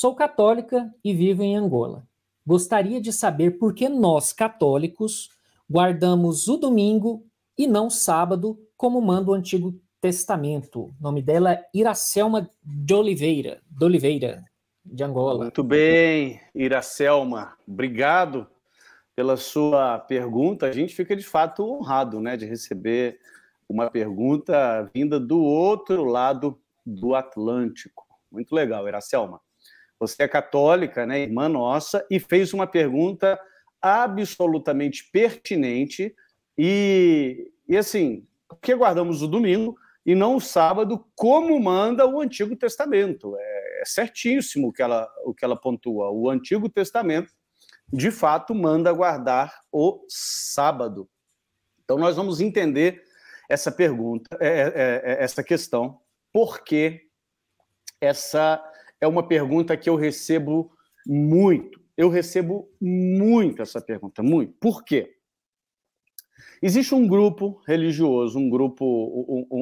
Sou católica e vivo em Angola. Gostaria de saber por que nós, católicos, guardamos o domingo e não sábado, como manda o Antigo Testamento. O nome dela é Iracelma de Oliveira, de Oliveira, de Angola. Muito bem, Iracelma. Obrigado pela sua pergunta. A gente fica de fato honrado, né, de receber uma pergunta vinda do outro lado do Atlântico. Muito legal, Iracelma. Você é católica, né, irmã nossa, e fez uma pergunta absolutamente pertinente e, e assim, porque guardamos o domingo e não o sábado, como manda o Antigo Testamento. É, é certíssimo o que, ela, o que ela pontua. O Antigo Testamento, de fato, manda guardar o sábado. Então, nós vamos entender essa pergunta, é, é, é, essa questão, por que essa é uma pergunta que eu recebo muito. Eu recebo muito essa pergunta, muito. Por quê? Existe um grupo religioso, um grupo,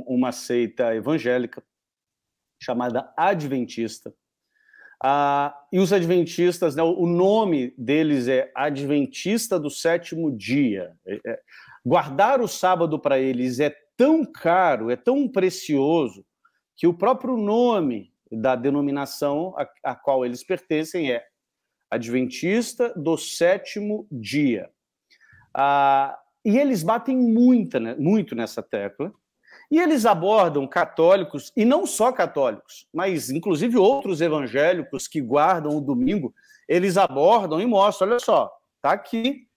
uma seita evangélica chamada Adventista. Ah, e os Adventistas, né, o nome deles é Adventista do Sétimo Dia. É, é, guardar o sábado para eles é tão caro, é tão precioso, que o próprio nome da denominação a, a qual eles pertencem é Adventista do Sétimo Dia. Ah, e eles batem muita, né, muito nessa tecla. E eles abordam católicos, e não só católicos, mas inclusive outros evangélicos que guardam o domingo, eles abordam e mostram: olha só, está aqui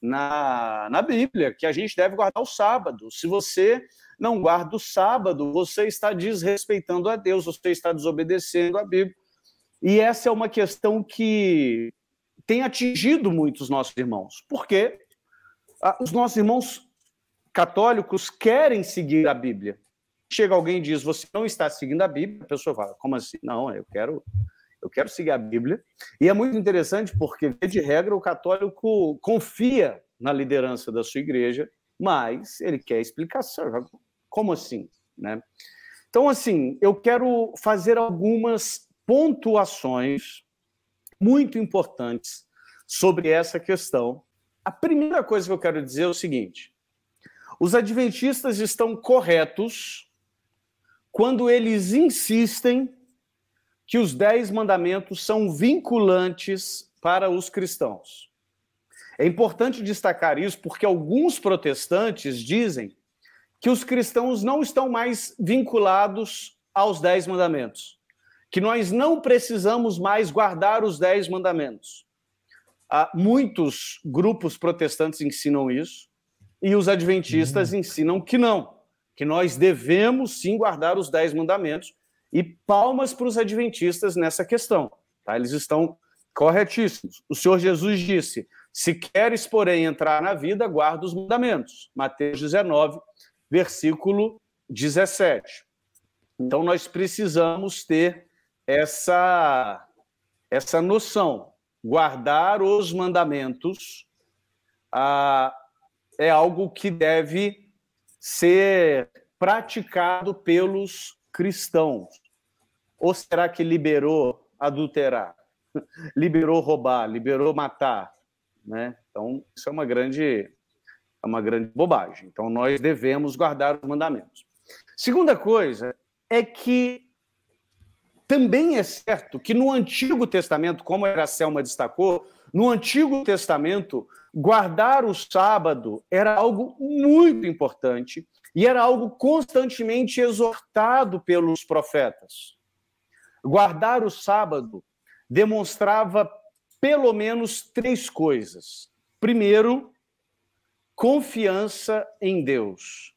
na, na Bíblia que a gente deve guardar o sábado. Se você não guarda o sábado, você está desrespeitando a Deus, você está desobedecendo a Bíblia. E essa é uma questão que tem atingido muitos nossos irmãos, porque ah, os nossos irmãos católicos querem seguir a Bíblia. Chega alguém e diz: "Você não está seguindo a Bíblia". A pessoa fala: "Como assim? Não, eu quero eu quero seguir a Bíblia". E é muito interessante porque de regra o católico confia na liderança da sua igreja, mas ele quer explicação. Como assim? Né? Então, assim, eu quero fazer algumas pontuações muito importantes sobre essa questão. A primeira coisa que eu quero dizer é o seguinte: os adventistas estão corretos quando eles insistem que os dez mandamentos são vinculantes para os cristãos. É importante destacar isso porque alguns protestantes dizem que os cristãos não estão mais vinculados aos dez mandamentos, que nós não precisamos mais guardar os dez mandamentos. Ah, muitos grupos protestantes ensinam isso e os adventistas uhum. ensinam que não, que nós devemos sim guardar os dez mandamentos e palmas para os adventistas nessa questão. Tá? Eles estão corretíssimos. O Senhor Jesus disse: se queres, porém, entrar na vida, guarda os mandamentos. Mateus 19, versículo 17. Então, nós precisamos ter essa, essa noção. Guardar os mandamentos ah, é algo que deve ser praticado pelos cristãos. Ou será que liberou adulterar? Liberou roubar, liberou matar? Né? Então, isso é uma grande é uma grande bobagem. Então, nós devemos guardar os mandamentos. Segunda coisa é que também é certo que no Antigo Testamento, como a Gracelma destacou, no Antigo Testamento, guardar o sábado era algo muito importante e era algo constantemente exortado pelos profetas. Guardar o sábado demonstrava pelo menos três coisas. Primeiro, confiança em Deus.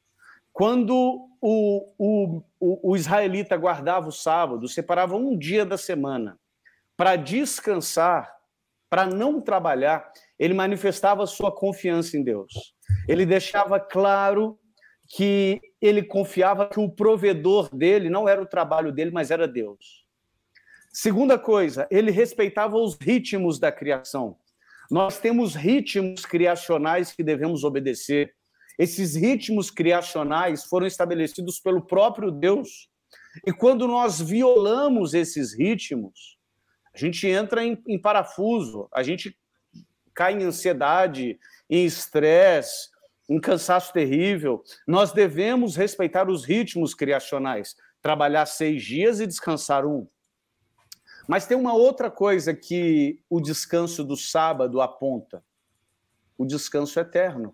Quando o, o, o, o israelita guardava o sábado, separava um dia da semana para descansar, para não trabalhar, ele manifestava sua confiança em Deus. Ele deixava claro que ele confiava que o provedor dele não era o trabalho dele, mas era Deus. Segunda coisa, ele respeitava os ritmos da criação. Nós temos ritmos criacionais que devemos obedecer. Esses ritmos criacionais foram estabelecidos pelo próprio Deus. E quando nós violamos esses ritmos, a gente entra em, em parafuso, a gente cai em ansiedade, em estresse, em cansaço terrível. Nós devemos respeitar os ritmos criacionais, trabalhar seis dias e descansar um. Mas tem uma outra coisa que o descanso do sábado aponta: o descanso eterno.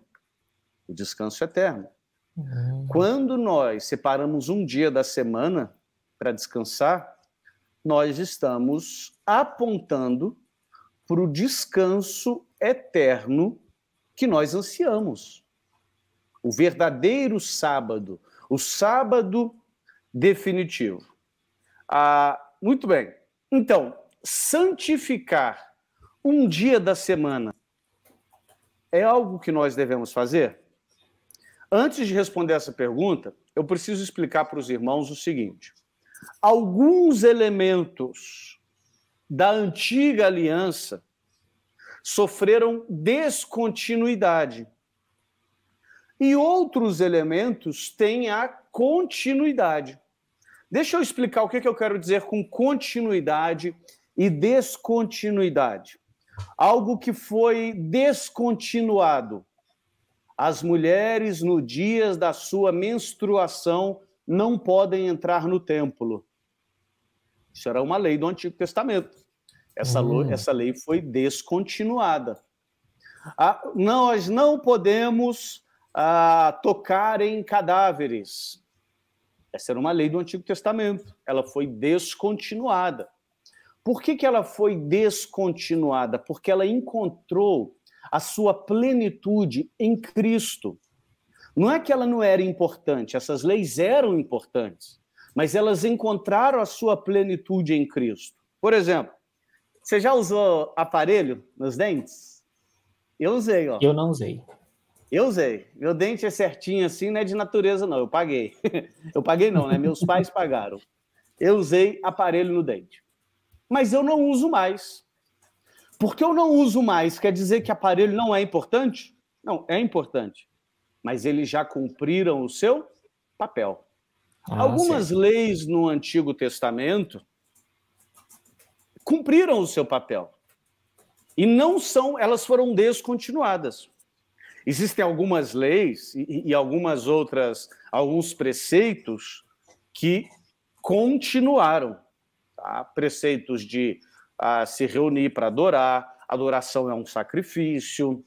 O descanso eterno. É. Quando nós separamos um dia da semana para descansar, nós estamos apontando para o descanso eterno que nós ansiamos. O verdadeiro sábado, o sábado definitivo. Ah, muito bem. Então, santificar um dia da semana é algo que nós devemos fazer? Antes de responder essa pergunta, eu preciso explicar para os irmãos o seguinte: alguns elementos da antiga aliança sofreram descontinuidade e outros elementos têm a continuidade. Deixa eu explicar o que, é que eu quero dizer com continuidade e descontinuidade. Algo que foi descontinuado. As mulheres, no dia da sua menstruação, não podem entrar no templo. Isso era uma lei do Antigo Testamento. Essa, uhum. lei, essa lei foi descontinuada. Ah, nós não podemos ah, tocar em cadáveres. Essa era uma lei do Antigo Testamento. Ela foi descontinuada. Por que, que ela foi descontinuada? Porque ela encontrou a sua plenitude em Cristo. Não é que ela não era importante, essas leis eram importantes, mas elas encontraram a sua plenitude em Cristo. Por exemplo, você já usou aparelho nos dentes? Eu usei, ó. Eu não usei. Eu usei. Meu dente é certinho assim, não é de natureza, não. Eu paguei. Eu paguei, não, né? Meus pais pagaram. Eu usei aparelho no dente. Mas eu não uso mais. Porque eu não uso mais, quer dizer que aparelho não é importante? Não, é importante. Mas eles já cumpriram o seu papel. Ah, Algumas leis no Antigo Testamento cumpriram o seu papel. E não são, elas foram descontinuadas. Existem algumas leis e, e algumas outras, alguns preceitos que continuaram. Tá? Preceitos de ah, se reunir para adorar, adoração é um sacrifício,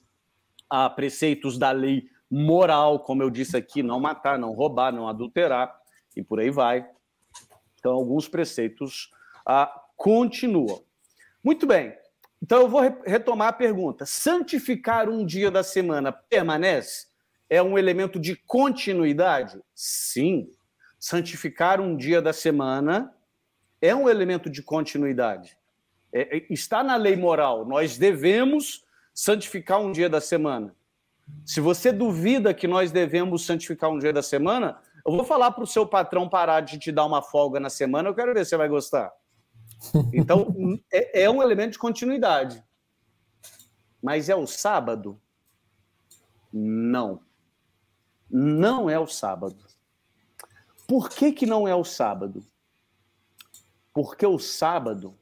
preceitos da lei moral, como eu disse aqui, não matar, não roubar, não adulterar, e por aí vai. Então, alguns preceitos ah, continuam. Muito bem, então eu vou retomar a pergunta. Santificar um dia da semana permanece? É um elemento de continuidade? Sim. Santificar um dia da semana é um elemento de continuidade. É, é, está na lei moral. Nós devemos santificar um dia da semana. Se você duvida que nós devemos santificar um dia da semana, eu vou falar para o seu patrão parar de te dar uma folga na semana. Eu quero ver se você vai gostar. Então, é, é um elemento de continuidade. Mas é o sábado? Não. Não é o sábado. Por que, que não é o sábado? Porque o sábado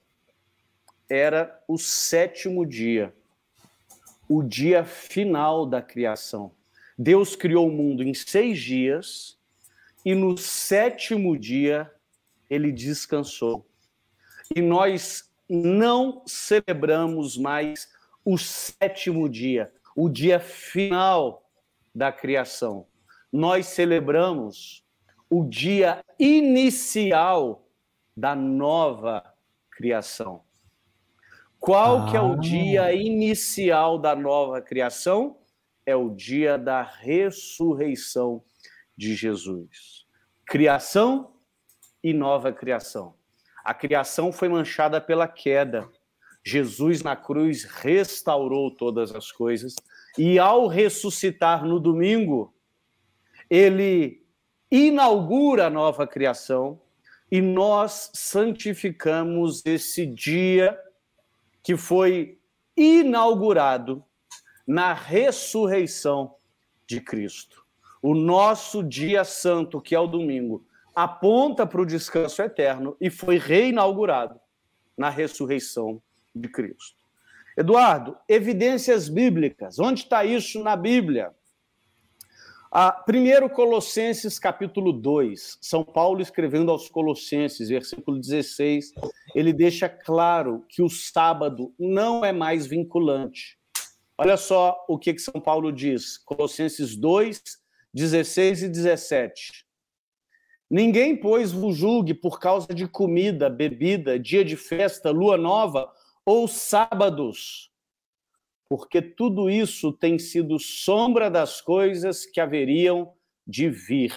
era o sétimo dia, o dia final da criação. Deus criou o mundo em seis dias e no sétimo dia ele descansou. E nós não celebramos mais o sétimo dia, o dia final da criação. Nós celebramos o dia inicial da nova criação. Qual ah. que é o ah. dia inicial da nova criação? É o dia da ressurreição de Jesus. Criação e nova criação. A criação foi manchada pela queda. Jesus na cruz restaurou todas as coisas e ao ressuscitar no domingo, ele inaugura a nova criação e nós santificamos esse dia que foi inaugurado na ressurreição de Cristo. O nosso dia santo, que é o domingo, aponta para o descanso eterno e foi reinaugurado na ressurreição de Cristo. Eduardo, evidências bíblicas. Onde está isso na Bíblia? Ah, primeiro Colossenses capítulo 2, São Paulo escrevendo aos Colossenses, versículo 16, ele deixa claro que o sábado não é mais vinculante. Olha só o que, que São Paulo diz, Colossenses 2, 16 e 17. Ninguém, pois, vos julgue por causa de comida, bebida, dia de festa, lua nova ou sábados, porque tudo isso tem sido sombra das coisas que haveriam de vir.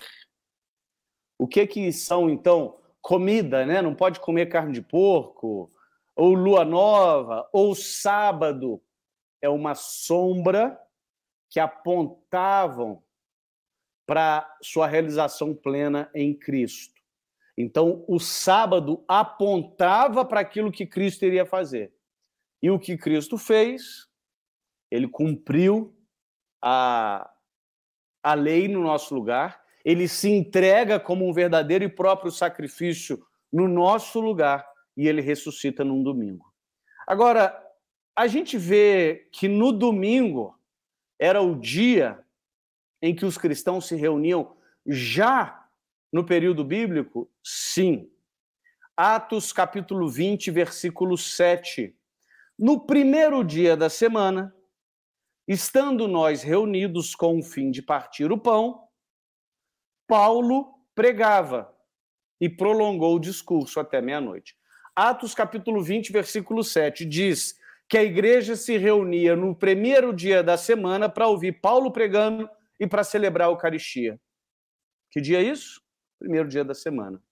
O que que são então comida, né? Não pode comer carne de porco, ou lua nova, ou sábado. É uma sombra que apontavam para sua realização plena em Cristo. Então, o sábado apontava para aquilo que Cristo iria fazer. E o que Cristo fez, ele cumpriu a, a lei no nosso lugar, ele se entrega como um verdadeiro e próprio sacrifício no nosso lugar e ele ressuscita num domingo. Agora, a gente vê que no domingo era o dia em que os cristãos se reuniam já no período bíblico? Sim. Atos capítulo 20, versículo 7. No primeiro dia da semana, estando nós reunidos com o fim de partir o pão, Paulo pregava e prolongou o discurso até meia-noite. Atos capítulo 20, versículo 7 diz que a igreja se reunia no primeiro dia da semana para ouvir Paulo pregando e para celebrar a Eucaristia. Que dia é isso? Primeiro dia da semana.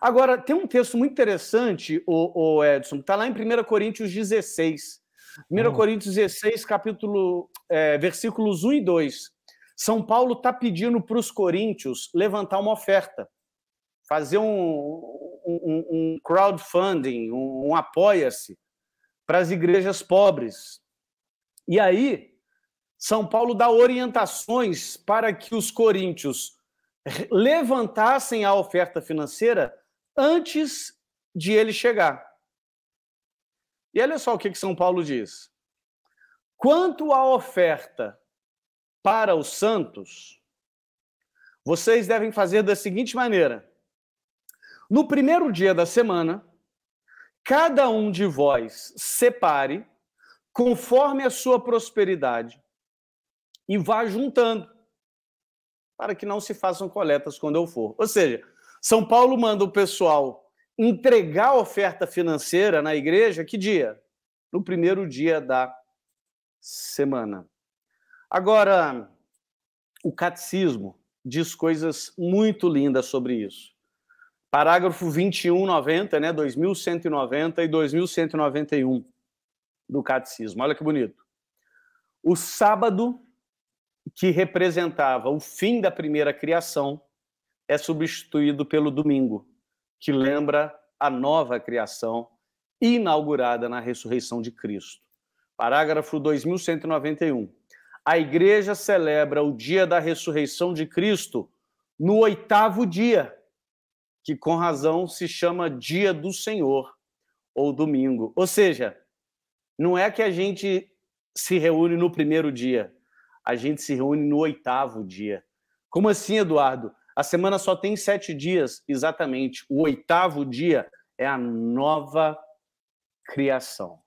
Agora, tem um texto muito interessante, o, o Edson, que está lá em 1 Coríntios 16. 1 hum. Coríntios 16, capítulo, é, versículos 1 e 2. São Paulo está pedindo para os coríntios levantar uma oferta, fazer um, um, um crowdfunding, um, um apoia-se para as igrejas pobres. E aí, são Paulo dá orientações para que os coríntios levantassem a oferta financeira antes de ele chegar. E olha só o que São Paulo diz. Quanto à oferta para os santos, vocês devem fazer da seguinte maneira: no primeiro dia da semana, cada um de vós separe, conforme a sua prosperidade, e vá juntando para que não se façam coletas quando eu for. Ou seja, São Paulo manda o pessoal entregar a oferta financeira na igreja que dia? No primeiro dia da semana. Agora, o catecismo diz coisas muito lindas sobre isso. Parágrafo 2190, né, 2190 e 2191 do catecismo. Olha que bonito. O sábado que representava o fim da primeira criação, é substituído pelo domingo, que lembra a nova criação inaugurada na ressurreição de Cristo. Parágrafo 2191. A igreja celebra o dia da ressurreição de Cristo no oitavo dia, que com razão se chama Dia do Senhor ou domingo. Ou seja, não é que a gente se reúne no primeiro dia, a gente se reúne no oitavo dia. Como assim, Eduardo? A semana só tem sete dias, exatamente. O oitavo dia é a nova criação.